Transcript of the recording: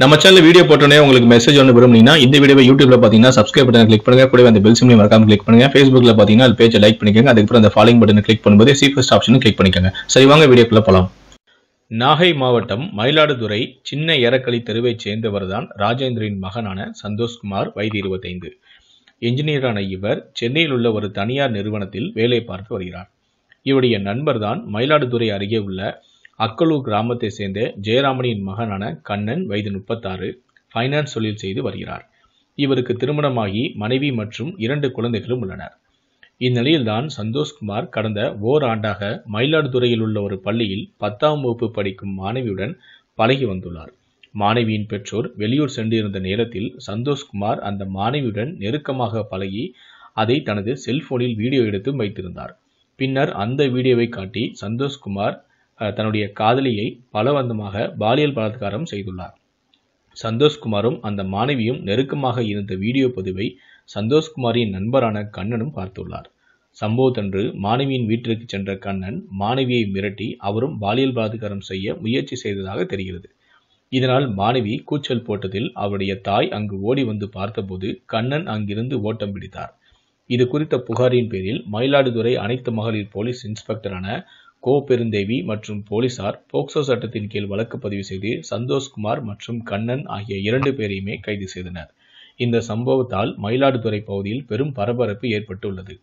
நம்ம channel video போட்டோன்னே உங்களுக்கு மெசேஜ் ஒன்று விரும்புனீங்கன்னா இந்த வீடியோ யூடியூப்ல பார்த்தீங்கன்னா சப்ஸ்கிரைப் பட்டன் கிளிக் பண்ணுங்க கூட அந்த பெல் சிம்லையும் மறக்காம கிளிக் பண்ணுங்க ஃபேஸ்புக்ல பார்த்தீங்கன்னா அது பேஜை லைக் பண்ணிக்கோங்க அதுக்கப்புறம் அந்த ஃபாலோயிங் பட்டன் கிளிக் பண்ணும்போது சீஃபஸ்ட் ஆப்ஷனும் கிளிக் பண்ணிக்கோங்க சரி வாங்க வீடியோக்குள்ள போலாம் நாகை மாவட்டம் மயிலாடுதுறை சின்ன ஏரக்களி தெருவைச் சேர்ந்தவர் தான் ராஜேந்திரின் மகனான சந்தோஷ்குமார் வயது இருபத்தைந்து என்ஜினியரான இவர் சென்னையில் உள்ள ஒரு தனியார் நிறுவனத்தில் வேலை பார்த்து வருகிறார் இவருடைய நண்பர் தான் மயிலாடுதுறை அருகே உள்ள அக்கலூர் கிராமத்தை சேர்ந்த ஜெயராமனின் மகனான கண்ணன் வயது முப்பத்தாறு ஃபைனான்ஸ் தொழில் செய்து வருகிறார் இவருக்கு திருமணமாகி மனைவி மற்றும் இரண்டு குழந்தைகளும் உள்ளனர் இந்நிலையில்தான் சந்தோஷ்குமார் கடந்த ஓராண்டாக மயிலாடுதுறையில் உள்ள ஒரு பள்ளியில் பத்தாம் வகுப்பு படிக்கும் மாணவியுடன் பழகி வந்துள்ளார் மாணவியின் பெற்றோர் வெளியூர் சென்றிருந்த நேரத்தில் சந்தோஷ்குமார் அந்த மாணவியுடன் நெருக்கமாக பழகி அதை தனது செல்போனில் வீடியோ எடுத்து வைத்திருந்தார் பின்னர் அந்த வீடியோவை காட்டி சந்தோஷ்குமார் தன்னுடைய காதலியை பலவந்தமாக பாலியல் பலாத்காரம் செய்துள்ளார் சந்தோஷ்குமாரும் அந்த மாணவியும் நெருக்கமாக இருந்த வீடியோ பதிவை சந்தோஷ்குமாரின் நண்பரான கண்ணனும் பார்த்துள்ளார் சம்பவத்தன்று மாணவியின் வீட்டிற்கு சென்ற கண்ணன் மாணவியை மிரட்டி அவரும் பாலியல் பலாத்காரம் செய்ய முயற்சி செய்ததாக தெரிகிறது இதனால் மாணவி கூச்சல் போட்டதில் அவருடைய தாய் அங்கு ஓடி வந்து பார்த்தபோது கண்ணன் அங்கிருந்து ஓட்டம் பிடித்தார் இது குறித்த புகாரின் பேரில் மயிலாடுதுறை அனைத்து மகளிர் போலீஸ் இன்ஸ்பெக்டரான கோ பெருந்தேவி மற்றும் போலீசார் போக்சோ சட்டத்தின் கீழ் வழக்கு பதிவு செய்து சந்தோஷ்குமார் மற்றும் கண்ணன் ஆகிய இரண்டு பேரையுமே கைது செய்தனர் இந்த சம்பவத்தால் மயிலாடுதுறை பகுதியில் பெரும் பரபரப்பு ஏற்பட்டுள்ளது